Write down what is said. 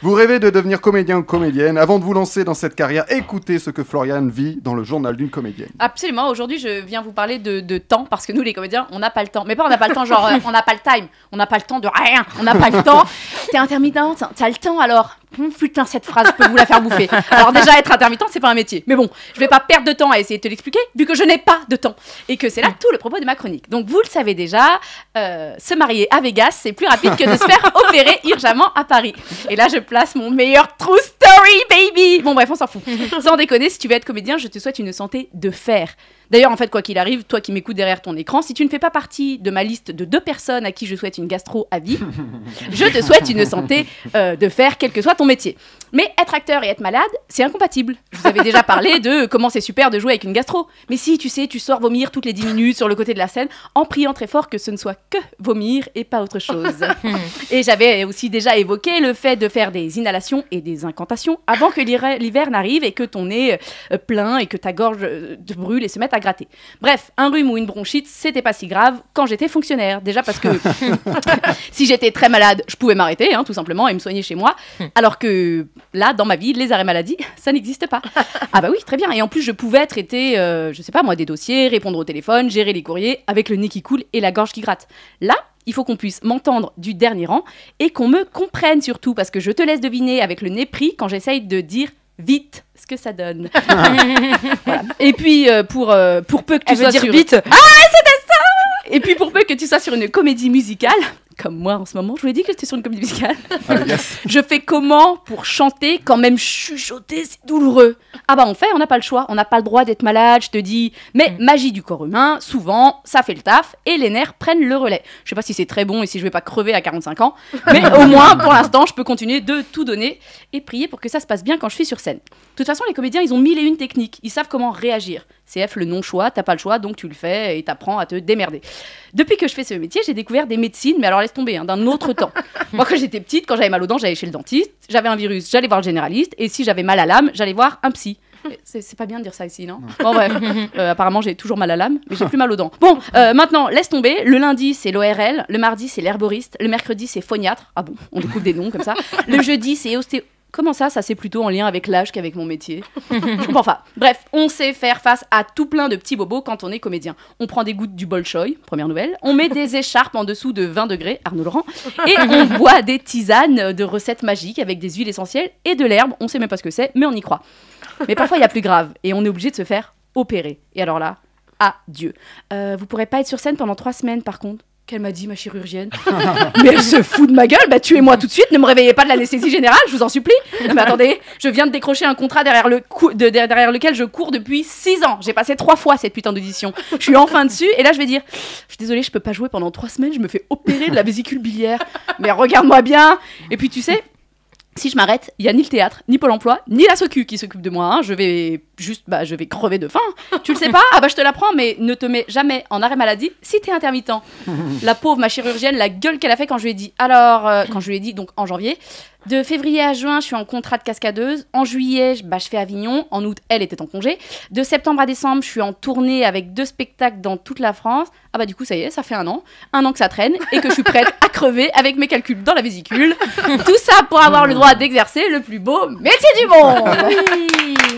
Vous rêvez de devenir comédien ou comédienne. Avant de vous lancer dans cette carrière, écoutez ce que Florian vit dans le journal d'une comédienne. Absolument. Aujourd'hui, je viens vous parler de, temps parce que nous, les comédiens, on n'a pas le temps. Mais pas on n'a pas le temps, genre euh, on n'a pas le time, on n'a pas le temps de rien, on n'a pas le temps. T'es intermittente, t'as le temps alors Hum, putain, cette phrase peut vous la faire bouffer. Alors déjà, être intermittent, c'est pas un métier. Mais bon, je vais pas perdre de temps à essayer de te l'expliquer, vu que je n'ai pas de temps. Et que c'est là mm. tout le propos de ma chronique. Donc vous le savez déjà, euh, se marier à Vegas, c'est plus rapide que de se faire opérer urgemment à Paris. Et là, je place mon meilleur trousse baby Bon, bref, on s'en fout. Sans déconner, si tu veux être comédien, je te souhaite une santé de fer. D'ailleurs, en fait, quoi qu'il arrive, toi qui m'écoutes derrière ton écran, si tu ne fais pas partie de ma liste de deux personnes à qui je souhaite une gastro à vie, je te souhaite une santé euh, de fer, quel que soit ton métier. Mais être acteur et être malade, c'est incompatible. Je vous avais déjà parlé de comment c'est super de jouer avec une gastro. Mais si, tu sais, tu sors vomir toutes les 10 minutes sur le côté de la scène, en priant très fort que ce ne soit que vomir et pas autre chose. et j'avais aussi déjà évoqué le fait de faire des inhalations et des incantations avant que l'hiver n'arrive et que ton nez euh, euh, plein et que ta gorge euh, brûle et se mette à gratter. Bref, un rhume ou une bronchite, c'était pas si grave quand j'étais fonctionnaire. Déjà parce que si j'étais très malade, je pouvais m'arrêter, hein, tout simplement, et me soigner chez moi. Hmm. Alors que là, dans ma vie, les arrêts maladie, ça n'existe pas. Ah bah oui, très bien. Et en plus, je pouvais traiter, je sais pas moi, des dossiers, répondre au téléphone, gérer les courriers avec le nez qui coule et la gorge qui gratte. Là, il faut qu'on puisse m'entendre du dernier rang et qu'on me comprenne surtout, parce que je te laisse deviner avec le népris quand j'essaye de dire vite ce que ça donne. Et puis, euh, pour, euh, pour peu que tu dire vite. Ah, c'était ça Et puis, pour peu que tu sois sur une comédie musicale, comme moi en ce moment, je vous ai dit que j'étais sur une comédie musicale. Ah, je fais comment pour chanter quand même chuchoter, c'est douloureux. Ah bah on fait, on n'a pas le choix, on n'a pas le droit d'être malade, je te dis. Mais mm. magie du corps humain, souvent, ça fait le taf et les nerfs prennent le relais. Je sais pas si c'est très bon et si je vais pas crever à 45 ans, mais au moins pour l'instant, je peux continuer de tout donner et prier pour que ça se passe bien quand je suis sur scène. De toute façon, les comédiens, ils ont mille et une techniques, ils savent comment réagir. CF, le non-choix, t'as pas le choix, donc tu le fais et t'apprends à te démerder. Depuis que je fais ce métier, j'ai découvert des médecines, mais alors laisse tomber, hein, d'un autre temps. Moi, quand j'étais petite, quand j'avais mal aux dents, j'allais chez le dentiste, j'avais un virus, j'allais voir le généraliste, et si j'avais mal à l'âme, j'allais voir un psy. C'est pas bien de dire ça ici, non, Bon, bref. Euh, apparemment, j'ai toujours mal à l'âme, mais j'ai plus mal aux dents. Bon, euh, maintenant, laisse tomber. Le lundi, c'est l'ORL. Le mardi, c'est l'herboriste. Le mercredi, c'est phoniatre. Ah bon, on découvre des noms comme ça. Le jeudi, c'est ostéo Comment ça, ça c'est plutôt en lien avec l'âge qu'avec mon métier Je comprends pas. Bref, on sait faire face à tout plein de petits bobos quand on est comédien. On prend des gouttes du bolchoï, première nouvelle, on met des écharpes en dessous de 20 degrés, Arnaud Laurent, et on boit des tisanes de recettes magiques avec des huiles essentielles et de l'herbe, on sait même pas ce que c'est, mais on y croit. Mais parfois il y a plus grave, et on est obligé de se faire opérer. Et alors là, adieu. Euh, vous pourrez pas être sur scène pendant trois semaines par contre qu'elle m'a dit, ma chirurgienne. mais elle se fout de ma gueule, bah tuez-moi tout de suite, ne me réveillez pas de l'anesthésie générale, je vous en supplie. mais attendez, je viens de décrocher un contrat derrière, le cou derrière lequel je cours depuis six ans. J'ai passé trois fois cette putain d'audition. Je suis enfin dessus, et là je vais dire, je suis désolée, je peux pas jouer pendant 3 semaines, je me fais opérer de la vésicule biliaire. Mais regarde-moi bien. Et puis tu sais, si je m'arrête, il n'y a ni le théâtre, ni Pôle emploi, ni la SOCU qui s'occupe de moi. Hein. Je vais juste, bah, je vais crever de faim. Hein. tu le sais pas Ah bah je te l'apprends, mais ne te mets jamais en arrêt maladie si t'es intermittent. la pauvre, ma chirurgienne, la gueule qu'elle a fait quand je lui ai dit, alors, euh, quand je lui ai dit, donc en janvier, de février à juin, je suis en contrat de cascadeuse. En juillet, bah, je fais Avignon. En août, elle était en congé. De septembre à décembre, je suis en tournée avec deux spectacles dans toute la France. Ah bah du coup, ça y est, ça fait un an. Un an que ça traîne et que je suis prête à crever avec mes calculs dans la vésicule. Tout ça pour avoir le droit d'exercer le plus beau métier du monde.